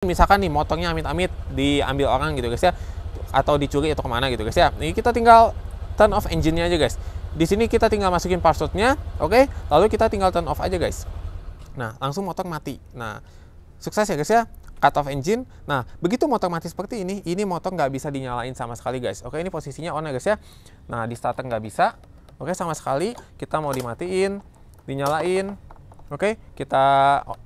misalkan nih motongnya amit-amit diambil orang gitu guys ya atau dicuri atau kemana gitu guys ya ini kita tinggal turn off engine-nya aja guys di sini kita tinggal masukin passwordnya oke okay? lalu kita tinggal turn off aja guys nah langsung motor mati nah sukses ya guys ya cut off engine nah begitu motor mati seperti ini ini motor nggak bisa dinyalain sama sekali guys oke okay, ini posisinya on ya guys ya nah di starter nggak bisa oke okay, sama sekali kita mau dimatiin dinyalain oke kita oh,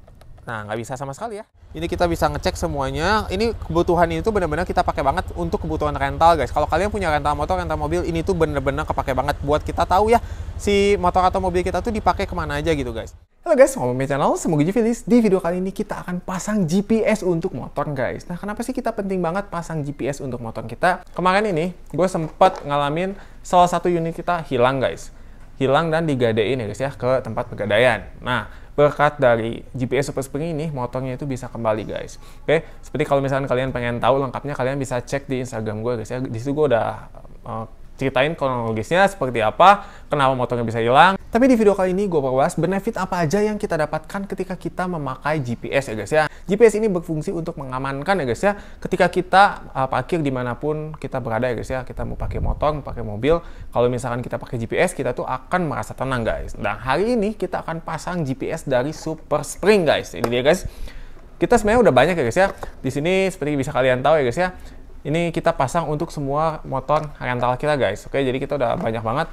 nah nggak bisa sama sekali ya ini kita bisa ngecek semuanya. Ini kebutuhan ini tuh benar-benar kita pakai banget untuk kebutuhan rental, guys. Kalau kalian punya rental motor, rental mobil, ini tuh benar-benar kepakai banget buat kita tahu ya si motor atau mobil kita tuh dipakai kemana aja gitu, guys. Halo guys, ngomongin channel, semoga jadi Di video kali ini kita akan pasang GPS untuk motor guys. Nah kenapa sih kita penting banget pasang GPS untuk motor kita? Kemarin ini gue sempat ngalamin salah satu unit kita hilang guys hilang dan digadein ya guys ya ke tempat pegadaian. Nah, berkat dari GPS Super Spring ini motornya itu bisa kembali guys. Oke, seperti kalau misalnya kalian pengen tahu lengkapnya kalian bisa cek di Instagram gue guys ya. Di situ gue udah uh, ceritain kronologisnya seperti apa, kenapa motornya bisa hilang, tapi di video kali ini gue perluas bahas benefit apa aja yang kita dapatkan ketika kita memakai GPS ya guys ya. GPS ini berfungsi untuk mengamankan ya guys ya ketika kita uh, parkir dimanapun kita berada ya guys ya. Kita mau pakai motor, mau pakai mobil, kalau misalkan kita pakai GPS kita tuh akan merasa tenang guys. Nah hari ini kita akan pasang GPS dari Super Spring guys. Ini dia guys. Kita sebenarnya udah banyak ya guys ya. Di sini seperti bisa kalian tahu ya guys ya. Ini kita pasang untuk semua motor rental kita guys. Oke, jadi kita udah banyak banget.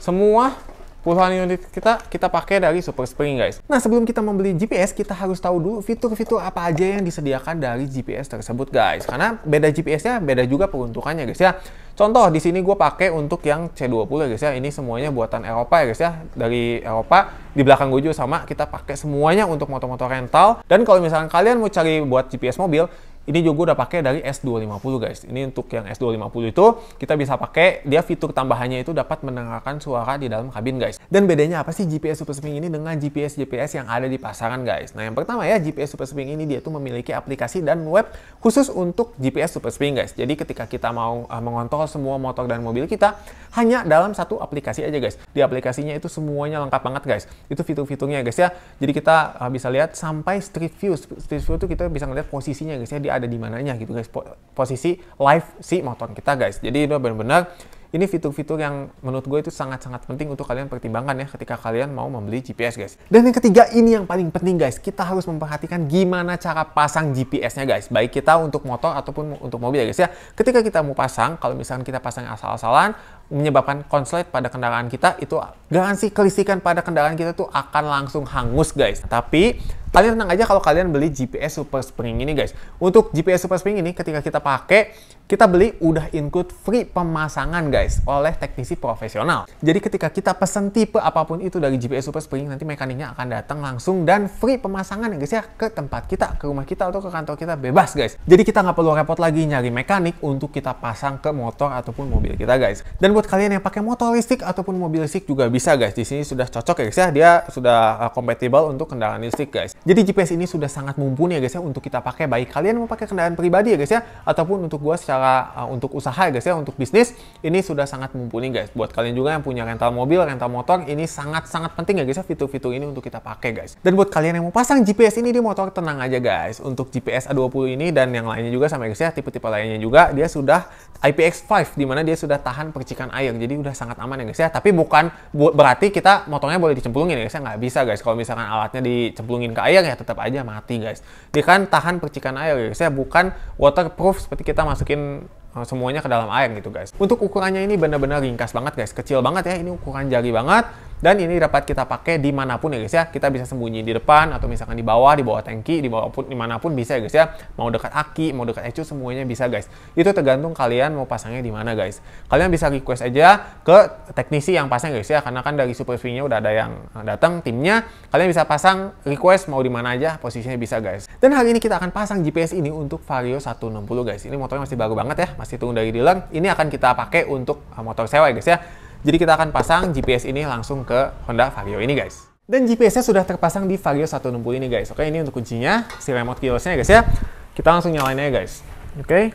Semua Puluhan unit kita kita pakai dari Super Spring guys. Nah sebelum kita membeli GPS kita harus tahu dulu fitur-fitur apa aja yang disediakan dari GPS tersebut guys. Karena beda GPS-nya beda juga peruntukannya guys ya. Contoh di sini gue pakai untuk yang C20 guys ya. Ini semuanya buatan Eropa ya guys ya. Dari Eropa di belakang gue juga sama kita pakai semuanya untuk motor-motor rental. Dan kalau misalnya kalian mau cari buat GPS mobil ini juga gue udah pakai dari S250 guys. Ini untuk yang S250 itu kita bisa pakai dia fitur tambahannya itu dapat mendengarkan suara di dalam kabin guys. Dan bedanya apa sih GPS Super Swing ini dengan GPS GPS yang ada di pasaran guys? Nah yang pertama ya GPS Super Swing ini dia tuh memiliki aplikasi dan web khusus untuk GPS Super Swing guys. Jadi ketika kita mau uh, mengontrol semua motor dan mobil kita hanya dalam satu aplikasi aja guys. Di aplikasinya itu semuanya lengkap banget guys. Itu fitur-fiturnya guys ya. Jadi kita uh, bisa lihat sampai street view. Street view itu kita bisa ngeliat posisinya guys ya di ada di mananya gitu guys posisi live si motor kita guys jadi itu benar-benar ini fitur-fitur yang menurut gue itu sangat-sangat penting untuk kalian pertimbangkan ya ketika kalian mau membeli GPS guys. Dan yang ketiga ini yang paling penting guys, kita harus memperhatikan gimana cara pasang GPS-nya guys, baik kita untuk motor ataupun untuk mobil ya guys ya. Ketika kita mau pasang, kalau misalkan kita pasang asal-asalan, menyebabkan konslet pada kendaraan kita itu garansi kelistikan pada kendaraan kita tuh akan langsung hangus guys. Tapi kalian tenang aja kalau kalian beli GPS Super Spring ini guys. Untuk GPS Super Spring ini ketika kita pakai, kita beli udah include free pemasangan guys oleh teknisi profesional. Jadi ketika kita pesen tipe apapun itu dari GPS Super Spring, nanti mekaniknya akan datang langsung dan free pemasangan ya guys ya ke tempat kita, ke rumah kita atau ke kantor kita bebas guys. Jadi kita nggak perlu repot lagi nyari mekanik untuk kita pasang ke motor ataupun mobil kita guys. Dan buat kalian yang pakai motor listrik ataupun mobil listrik juga bisa guys. Di sini sudah cocok ya guys ya, dia sudah kompatibel eh, untuk kendaraan listrik guys. Jadi GPS ini sudah sangat mumpuni ya guys ya untuk kita pakai baik kalian mau pakai kendaraan pribadi ya guys ya ataupun untuk gua secara uh, untuk usaha ya guys ya untuk bisnis ini sudah sangat mumpuni guys. Buat kalian juga yang punya rental mobil, rental motor ini sangat-sangat penting ya guys ya fitur-fitur ini untuk kita pakai guys. Dan buat kalian yang mau pasang GPS ini di motor tenang aja guys. Untuk GPS A20 ini dan yang lainnya juga sama ya guys ya tipe-tipe lainnya juga dia sudah IPX5 dimana dia sudah tahan percikan air. Jadi udah sangat aman ya guys ya. Tapi bukan berarti kita motornya boleh dicemplungin ya guys ya nggak bisa guys kalau misalkan alatnya dicemplungin ke air air ya tetap aja mati guys. Dia kan tahan percikan air guys. Ya bukan waterproof seperti kita masukin eh, semuanya ke dalam air gitu guys. Untuk ukurannya ini benar-benar ringkas banget guys, kecil banget ya. Ini ukuran jari banget dan ini dapat kita pakai dimanapun ya guys ya. Kita bisa sembunyi di depan atau misalkan di bawah, di bawah tangki, di bawah pun dimanapun bisa ya guys ya. Mau dekat aki, mau dekat ecu semuanya bisa guys. Itu tergantung kalian mau pasangnya di mana guys. Kalian bisa request aja ke teknisi yang pasang guys ya. Karena kan dari super nya udah ada yang eh, datang timnya. Kalian bisa pasang request mau di mana aja posisinya bisa guys. Dan hari ini kita akan pasang GPS ini untuk Vario 160 guys. Ini motornya masih baru banget ya, masih tunggu dari dealer. Ini akan kita pakai untuk eh, motor sewa ya guys ya. Jadi kita akan pasang GPS ini langsung ke Honda Vario ini guys. Dan GPS-nya sudah terpasang di Vario 160 ini guys. Oke, ini untuk kuncinya, si remote keyless ya, guys ya. Kita langsung nyalain aja guys. Oke.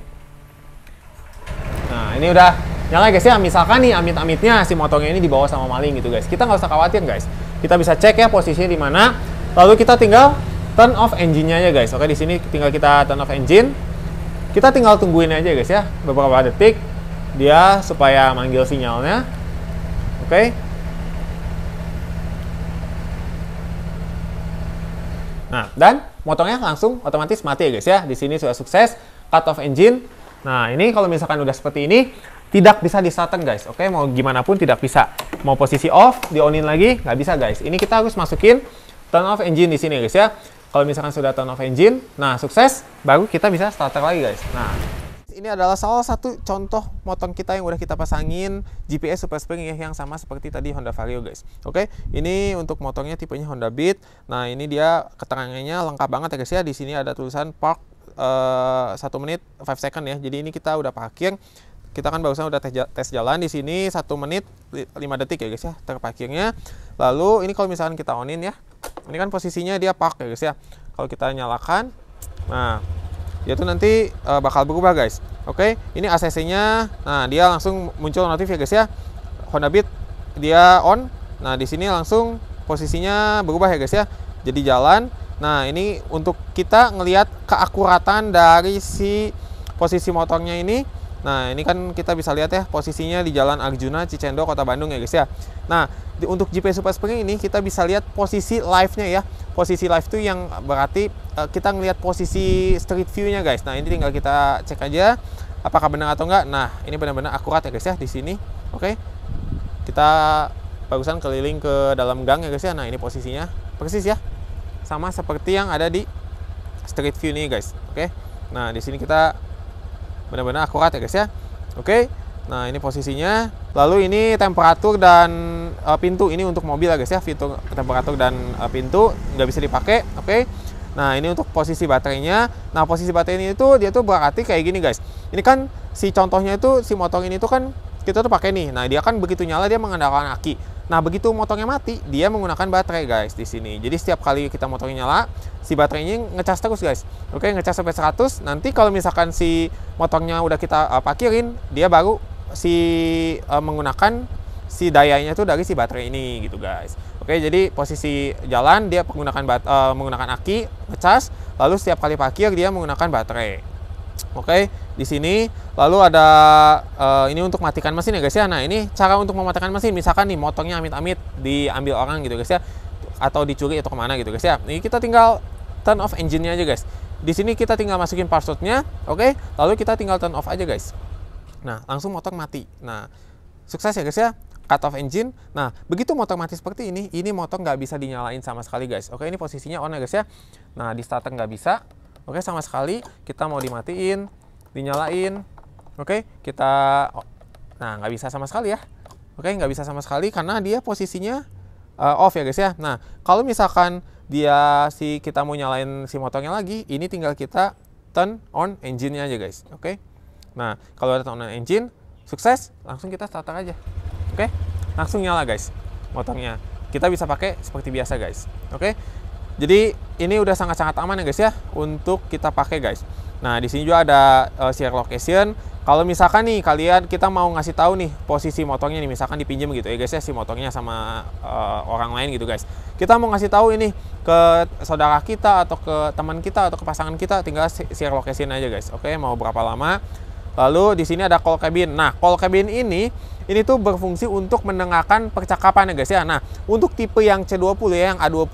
Nah, ini udah nyala guys ya. Misalkan nih amit-amitnya si motornya ini dibawa sama maling gitu guys. Kita nggak usah khawatir guys. Kita bisa cek ya posisinya di mana. Lalu kita tinggal turn off engine-nya aja guys. Oke, di sini tinggal kita turn off engine. Kita tinggal tungguin aja guys ya beberapa detik dia supaya manggil sinyalnya Oke? Okay? Nah, dan motornya langsung otomatis mati ya guys ya. Di sini sudah sukses cut off engine. Nah, ini kalau misalkan udah seperti ini tidak bisa di starten guys. Oke, mau gimana pun tidak bisa. Mau posisi off, di onin lagi nggak bisa guys. Ini kita harus masukin turn off engine di sini guys ya. Kalau misalkan sudah turn off engine, nah sukses baru kita bisa starter lagi guys. Nah, ini adalah salah satu contoh motor kita yang udah kita pasangin GPS Super Spring ya yang sama seperti tadi Honda Vario guys. Oke, ini untuk motornya tipenya Honda Beat. Nah ini dia keterangannya lengkap banget ya guys ya. Di sini ada tulisan park eh, satu uh, menit 5 second ya. Jadi ini kita udah parkir. Kita kan barusan udah tes jalan di sini satu menit 5 detik ya guys ya terparkirnya. Lalu ini kalau misalkan kita onin ya, ini kan posisinya dia park ya guys ya. Kalau kita nyalakan, nah dia tuh nanti uh, bakal berubah guys oke okay? ini ACC-nya nah dia langsung muncul notif ya guys ya Honda Beat dia on nah di sini langsung posisinya berubah ya guys ya jadi jalan nah ini untuk kita ngelihat keakuratan dari si posisi motornya ini Nah, ini kan kita bisa lihat ya posisinya di Jalan Arjuna Cicendo Kota Bandung ya guys ya. Nah, di, untuk GPS Super Spring ini kita bisa lihat posisi live-nya ya. Posisi live itu yang berarti uh, kita ngelihat posisi street view-nya guys. Nah, ini tinggal kita cek aja apakah benar atau enggak. Nah, ini benar-benar akurat ya guys ya di sini. Oke. Okay. Kita bagusan keliling ke dalam gang ya guys ya. Nah, ini posisinya persis ya. Sama seperti yang ada di street view nih guys. Oke. Okay. Nah, di sini kita benar-benar akurat ya guys ya oke okay. nah ini posisinya lalu ini temperatur dan uh, pintu ini untuk mobil ya guys ya fitur temperatur dan uh, pintu nggak bisa dipakai oke okay. nah ini untuk posisi baterainya nah posisi baterai ini tuh dia tuh berarti kayak gini guys ini kan si contohnya itu si motor ini tuh kan kita tuh pakai nih nah dia kan begitu nyala dia mengandalkan aki Nah, begitu motornya mati, dia menggunakan baterai, guys, di sini. Jadi setiap kali kita motornya nyala, si baterainya ngecas terus, guys. Oke, ngecas sampai 100. Nanti kalau misalkan si motornya udah kita uh, parkirin, dia baru si uh, menggunakan si dayanya tuh dari si baterai ini gitu, guys. Oke, jadi posisi jalan dia menggunakan uh, menggunakan aki, ngecas, lalu setiap kali parkir dia menggunakan baterai. Oke di sini. Lalu ada uh, ini untuk matikan mesin ya guys ya. Nah ini cara untuk mematikan mesin. Misalkan nih motongnya amit-amit diambil orang gitu guys ya. Atau dicuri atau kemana gitu guys ya. Ini kita tinggal turn off engine-nya aja guys. Di sini kita tinggal masukin passwordnya, oke? Okay? Lalu kita tinggal turn off aja guys. Nah langsung motong mati. Nah sukses ya guys ya cut off engine. Nah, begitu motor mati seperti ini, ini motor nggak bisa dinyalain sama sekali guys. Oke, ini posisinya on ya guys ya. Nah, di starter nggak bisa. Oke, sama sekali kita mau dimatiin, dinyalain. Oke, kita oh, nah nggak bisa sama sekali ya. Oke, nggak bisa sama sekali karena dia posisinya uh, off ya guys ya. Nah, kalau misalkan dia si kita mau nyalain si motornya lagi, ini tinggal kita turn on engine-nya aja guys. Oke. Nah, kalau ada turn on engine, sukses, langsung kita starter aja. Oke. Langsung nyala guys motornya. Kita bisa pakai seperti biasa guys. Oke. Jadi ini udah sangat-sangat aman ya guys ya untuk kita pakai guys. Nah, di sini juga ada uh, eh, share location. Kalau misalkan nih kalian kita mau ngasih tahu nih posisi motornya nih misalkan dipinjam gitu ya guys ya si motornya sama uh, orang lain gitu guys. Kita mau ngasih tahu ini ke saudara kita atau ke teman kita atau ke pasangan kita tinggal share location aja guys. Oke, mau berapa lama? Lalu di sini ada call cabin. Nah, call cabin ini ini tuh berfungsi untuk mendengarkan percakapan ya guys ya. Nah, untuk tipe yang C20 ya, yang A20,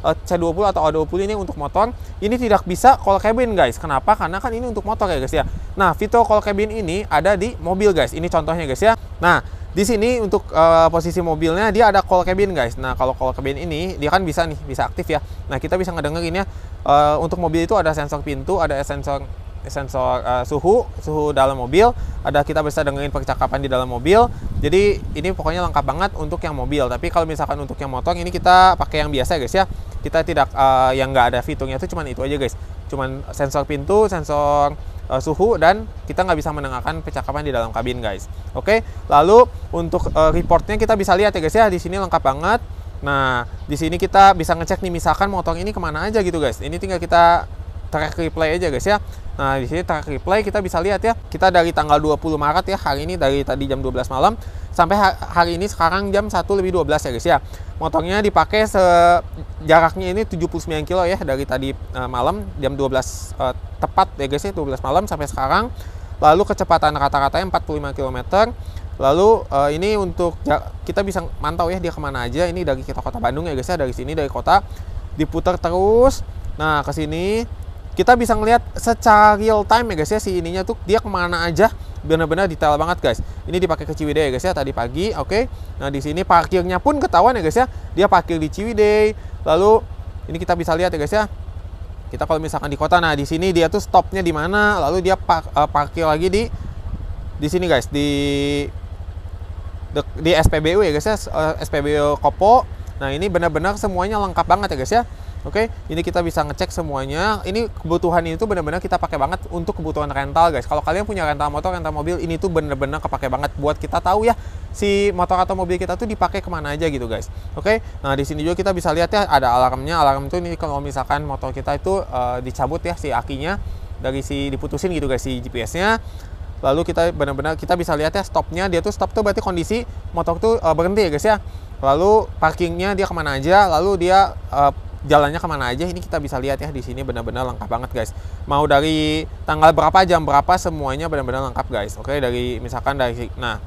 eh, C20 atau A20 ini untuk motor, ini tidak bisa call cabin guys. Kenapa? Karena kan ini untuk motor ya guys ya. Nah, fitur call cabin ini ada di mobil guys. Ini contohnya guys ya. Nah, di sini untuk uh, posisi mobilnya dia ada call cabin guys. Nah kalau call cabin ini dia kan bisa nih bisa aktif ya. Nah kita bisa ngedengerin ya. Uh, untuk mobil itu ada sensor pintu, ada sensor sensor uh, suhu suhu dalam mobil ada kita bisa dengerin percakapan di dalam mobil jadi ini pokoknya lengkap banget untuk yang mobil tapi kalau misalkan untuk yang motor ini kita pakai yang biasa guys ya kita tidak uh, yang nggak ada fiturnya itu cuman itu aja guys cuman sensor pintu sensor uh, suhu dan kita nggak bisa mendengarkan percakapan di dalam kabin guys. Oke, lalu untuk uh, reportnya kita bisa lihat ya guys ya di sini lengkap banget. Nah, di sini kita bisa ngecek nih misalkan motor ini kemana aja gitu guys. Ini tinggal kita track replay aja guys ya. Nah, di sini track replay kita bisa lihat ya. Kita dari tanggal 20 Maret ya, hari ini dari tadi jam 12 malam sampai hari ini sekarang jam 1 lebih 12 ya guys ya. Motornya dipakai se jaraknya ini 79 kilo ya dari tadi uh, malam jam 12 uh, eh, tepat ya guys ya 12 malam sampai sekarang. Lalu kecepatan rata-ratanya 45 km. Lalu uh, ini untuk kita bisa mantau ya dia kemana aja. Ini dari kita kota Bandung ya guys ya dari sini dari kota diputar terus. Nah ke sini kita bisa ngelihat secara real time ya guys ya si ininya tuh dia kemana aja benar-benar detail banget guys. Ini dipakai ke Ciwidey ya guys ya tadi pagi, oke. Okay? Nah di sini parkirnya pun ketahuan ya guys ya, dia parkir di Ciwidey. Lalu ini kita bisa lihat ya guys ya. Kita kalau misalkan di kota, nah di sini dia tuh stopnya di mana, lalu dia park, uh, eh, parkir lagi di di sini guys di di SPBU ya guys ya, SPBU eh, Kopo. Nah ini benar-benar semuanya lengkap banget ya guys ya. Oke, okay? ini kita bisa ngecek semuanya. Ini kebutuhan ini tuh benar-benar kita pakai banget untuk kebutuhan rental, guys. Kalau kalian punya rental motor, rental mobil, ini tuh benar-benar kepake banget buat kita tahu ya si motor atau mobil kita tuh dipakai kemana aja gitu, guys. Oke, okay? nah di sini juga kita bisa lihat ya ada alarmnya. Alarm itu ini kalau misalkan motor kita itu uh, dicabut ya si akinya dari si diputusin gitu, guys, si GPS-nya lalu kita benar-benar kita bisa lihat ya stopnya dia tuh stop tuh berarti kondisi motor tuh uh, berhenti ya guys ya lalu parkingnya dia kemana aja lalu dia uh, jalannya kemana aja ini kita bisa lihat ya di sini benar-benar lengkap banget guys mau dari tanggal berapa jam berapa semuanya benar-benar lengkap guys oke dari misalkan dari nah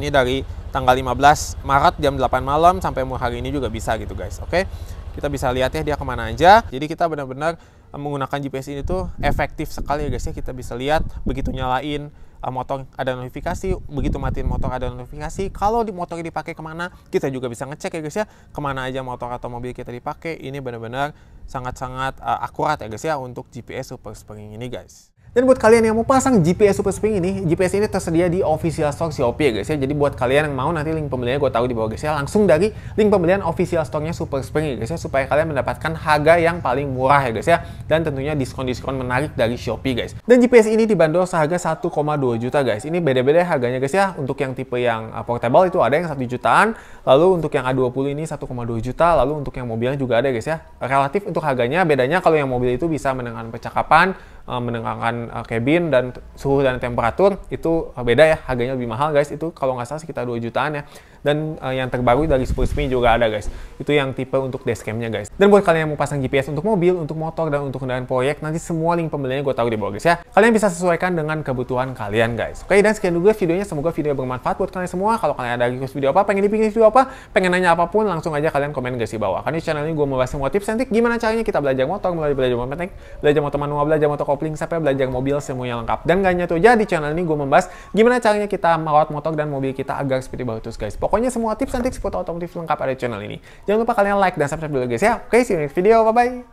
ini dari tanggal 15 Maret jam 8 malam sampai hari ini juga bisa gitu guys oke kita bisa lihat ya dia kemana aja jadi kita benar-benar menggunakan GPS ini tuh efektif sekali ya guys ya kita bisa lihat begitu nyalain uh, eh, motor ada notifikasi begitu matiin motor ada notifikasi kalau di motor dipakai kemana kita juga bisa ngecek ya guys ya kemana aja motor atau mobil kita dipakai ini benar-benar sangat-sangat uh, akurat ya guys ya untuk GPS Super Spring ini guys dan buat kalian yang mau pasang GPS Super Spring ini, GPS ini tersedia di official store Shopee ya guys ya. Jadi buat kalian yang mau nanti link pembeliannya gue tahu di bawah guys ya. Langsung dari link pembelian official stocknya Super Spring ya guys ya. Supaya kalian mendapatkan harga yang paling murah ya guys ya. Dan tentunya diskon-diskon menarik dari Shopee guys. Dan GPS ini dibanderol seharga 1,2 juta guys. Ini beda-beda ya harganya guys ya. Untuk yang tipe yang uh, portable itu ada yang 1 jutaan. Lalu untuk yang A20 ini 1,2 juta. Lalu untuk yang mobilnya juga ada guys ya. Relatif untuk harganya bedanya kalau yang mobil itu bisa mendengar percakapan uh, eh, menengahkan uh, eh, cabin dan suhu dan temperatur itu uh, beda ya harganya lebih mahal guys itu kalau nggak salah sekitar 2 jutaan ya dan uh, yang terbaru dari Spurs juga ada guys itu yang tipe untuk dashcamnya guys dan buat kalian yang mau pasang GPS untuk mobil untuk motor dan untuk kendaraan proyek nanti semua link pembeliannya gue taruh di bawah guys ya kalian bisa sesuaikan dengan kebutuhan kalian guys oke dan sekian dulu videonya semoga video bermanfaat buat kalian semua kalau kalian ada request video apa pengen dibikin video apa pengen nanya apapun langsung aja kalian komen guys di bawah karena di channel ini gue mau bahas semua tips dan gimana caranya kita belajar motor mulai belajar motor belajar motor manual belajar motor kopling sampai belajar mobil semuanya lengkap. Dan gak hanya itu aja di channel ini gue membahas gimana caranya kita merawat motor dan mobil kita agar seperti bagus guys. Pokoknya semua tips dan trik foto otomotif lengkap ada di channel ini. Jangan lupa kalian like dan subscribe dulu guys ya. Oke, see you next video. Bye-bye.